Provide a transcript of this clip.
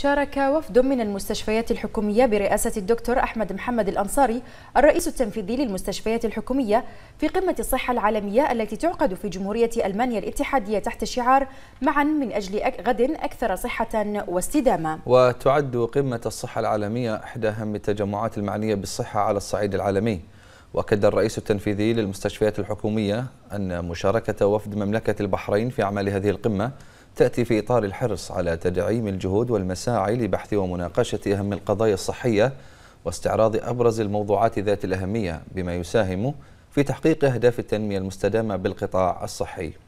شارك وفد من المستشفيات الحكومية برئاسة الدكتور أحمد محمد الأنصاري الرئيس التنفيذي للمستشفيات الحكومية في قمة الصحة العالمية التي تعقد في جمهورية ألمانيا الاتحادية تحت شعار معا من أجل غد أكثر صحة واستدامة وتعد قمة الصحة العالمية إحدى أهم التجمعات المعنية بالصحة على الصعيد العالمي وأكد الرئيس التنفيذي للمستشفيات الحكومية أن مشاركة وفد مملكة البحرين في أعمال هذه القمة تأتي في إطار الحرص على تدعيم الجهود والمساعي لبحث ومناقشة أهم القضايا الصحية واستعراض أبرز الموضوعات ذات الأهمية بما يساهم في تحقيق أهداف التنمية المستدامة بالقطاع الصحي